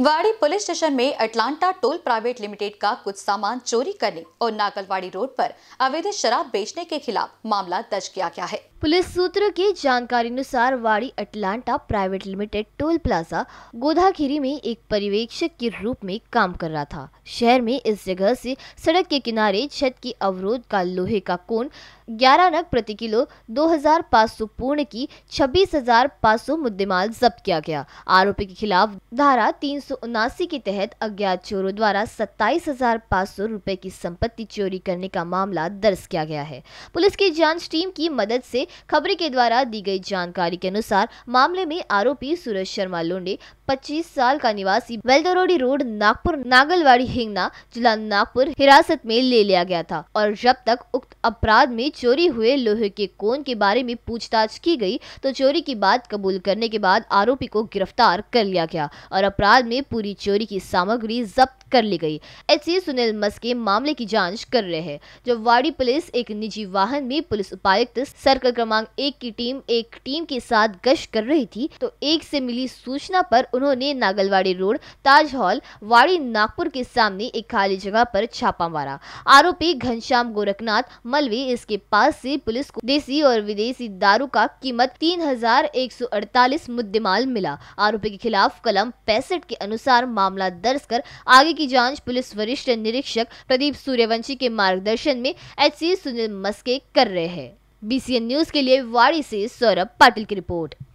वाड़ी police station में Atlanta toll private limited का कुछ सामान चोरी करने और नागलवाड़ी रोड पर अवैध शराब बेचने के खिलाफ मामला दर्ज किया गया है पुलिस सूत्रों की जानकारी अनुसार Wadi Atlanta private limited toll plaza Godhakhiri में एक पर्यवेक्षक के रूप में काम कर रहा था शहर में इस जगह से सड़क के किनारे छत के अवरोध का लोहे का कोन 11 नग प्रति किलो 2,500 पूर्ण की 26,500 मुद्देमाल जब्त किया गया आरोपी के खिलाफ धारा तीन के तहत अज्ञात चोरों द्वारा 27,500 रुपए की संपत्ति चोरी करने का मामला दर्ज किया गया है पुलिस की जांच टीम की मदद से खबर के द्वारा दी गई जानकारी के अनुसार मामले में आरोपी सूरज शर्मा लोंडे 25 साल का निवासी वेल्दरोडी रोड नागपुर नागलवाड़ी हिंगना जिला नागपुर हिरासत में ले लिया गया था और जब तक उक्त अपराध में चोरी हुए लोहे के कोन के बारे में पूछताछ की गई तो चोरी की बात कबूल करने के बाद आरोपी को गिरफ्तार कर लिया गया और अपराध में पूरी चोरी की सामग्री जब्त कर ली गई एच सुनील मस्के मामले की जाँच कर रहे हैं जब वाड़ी पुलिस एक निजी वाहन में पुलिस उपायुक्त सर्कल क्रमांक एक की टीम एक टीम के साथ गश्त कर रही थी तो एक से मिली सूचना पर उन्होंने नागलवाड़ी रोड ताज हॉल वाड़ी नागपुर के सामने एक खाली जगह पर छापा मारा आरोपी घनश्याम गोरखनाथ मलवी इसके पास से पुलिस को देसी और विदेशी दारू का कीमत तीन हजार एक सौ अड़तालीस मुद्देमाल मिला आरोपी के खिलाफ कलम पैंसठ के अनुसार मामला दर्ज कर आगे की जाँच पुलिस वरिष्ठ निरीक्षक प्रदीप सूर्यवंशी के मार्गदर्शन में एच सुनील मस्के कर रहे हैं बीसीएन न्यूज के लिए वाड़ी से सौरभ पाटिल की रिपोर्ट